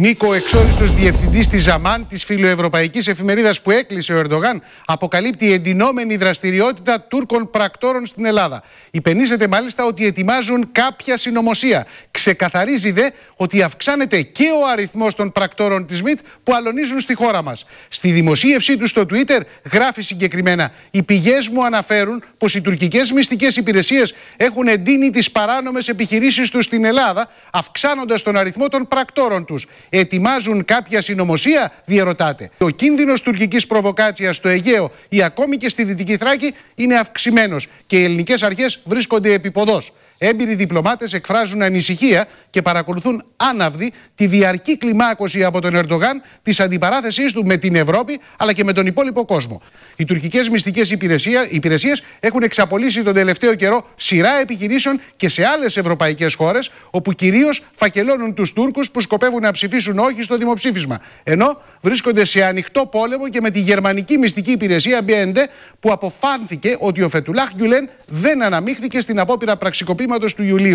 Νίκο, εξόριστος διευθυντής της Ζαμάν, της φιλοευρωπαϊκής εφημερίδας που έκλεισε ο Ερντογάν, αποκαλύπτει εντυνόμενη δραστηριότητα Τούρκων πρακτόρων στην Ελλάδα. Υπενήσεται μάλιστα ότι ετοιμάζουν κάποια συνωμοσία. Ξεκαθαρίζει δε ότι αυξάνεται και ο αριθμός των πρακτόρων της ΜΙΤ που αλωνίζουν στη χώρα μας. Στη δημοσίευσή του στο Twitter γράφει συγκεκριμένα: Οι πηγές μου αναφέρουν πως οι τουρκικές μυστικές υπηρεσίες έχουν εντείνει τις παράνομες επιχειρήσεις τους στην Ελλάδα, αυξάνοντας τον αριθμό των πρακτόρων τους. Ετοιμάζουν κάποια συνωμοσία, διερωτάται. Ο κίνδυνο τουρκικής προβοκάτσιας στο Αιγαίο ή ακόμη και στη Δυτική Θράκη είναι αυξημένος και οι ελληνικές αρχές βρίσκονται επιποδό. Έμπειροι διπλωμάτες εκφράζουν ανησυχία και παρακολουθούν άναυδη τη διαρκή κλιμάκωση από τον Ερντογάν της αντιπαράθεσής του με την Ευρώπη αλλά και με τον υπόλοιπο κόσμο. Οι τουρκικές μυστικές υπηρεσίες έχουν εξαπολύσει τον τελευταίο καιρό σειρά επιχειρήσεων και σε άλλες ευρωπαϊκές χώρες, όπου κυρίως φακελώνουν τους Τούρκους που σκοπεύουν να ψηφίσουν όχι στο δημοψήφισμα. Ενώ βρίσκονται σε ανοιχτό πόλεμο και με τη γερμανική μυστική υπηρεσία BND, που αποφάνθηκε ότι ο Φετουλάχ Γκιουλέν δεν αναμίχθηκε στην απόπειρα πραξικοπήματος του Ιουλίου.